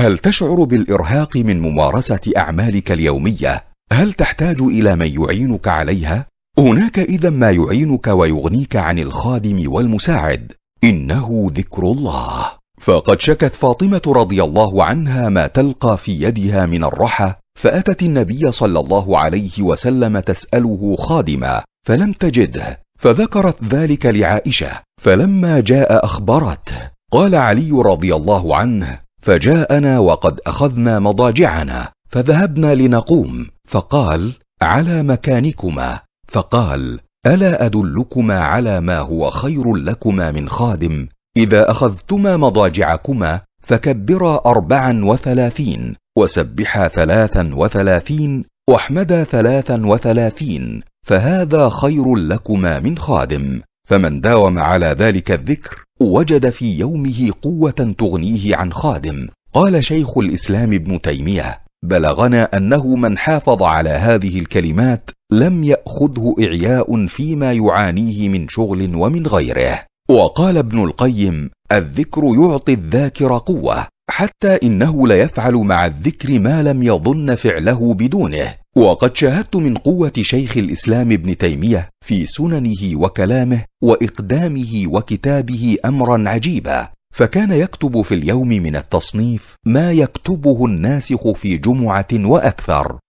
هل تشعر بالارهاق من ممارسه اعمالك اليوميه هل تحتاج الى من يعينك عليها هناك اذا ما يعينك ويغنيك عن الخادم والمساعد انه ذكر الله فقد شكت فاطمه رضي الله عنها ما تلقى في يدها من الرحى فاتت النبي صلى الله عليه وسلم تساله خادما فلم تجده فذكرت ذلك لعائشه فلما جاء اخبرته قال علي رضي الله عنه فجاءنا وقد اخذنا مضاجعنا فذهبنا لنقوم فقال على مكانكما فقال الا ادلكما على ما هو خير لكما من خادم اذا اخذتما مضاجعكما فكبرا اربعا وثلاثين وسبحا ثلاثا وثلاثين واحمدا ثلاثا وثلاثين فهذا خير لكما من خادم فمن داوم على ذلك الذكر وجد في يومه قوه تغنيه عن خادم قال شيخ الاسلام ابن تيميه بلغنا انه من حافظ على هذه الكلمات لم ياخذه اعياء فيما يعانيه من شغل ومن غيره وقال ابن القيم الذكر يعطي الذاكر قوه حتى انه ليفعل مع الذكر ما لم يظن فعله بدونه وقد شاهدت من قوة شيخ الإسلام ابن تيمية في سننه وكلامه وإقدامه وكتابه أمرا عجيبا فكان يكتب في اليوم من التصنيف ما يكتبه الناسخ في جمعة وأكثر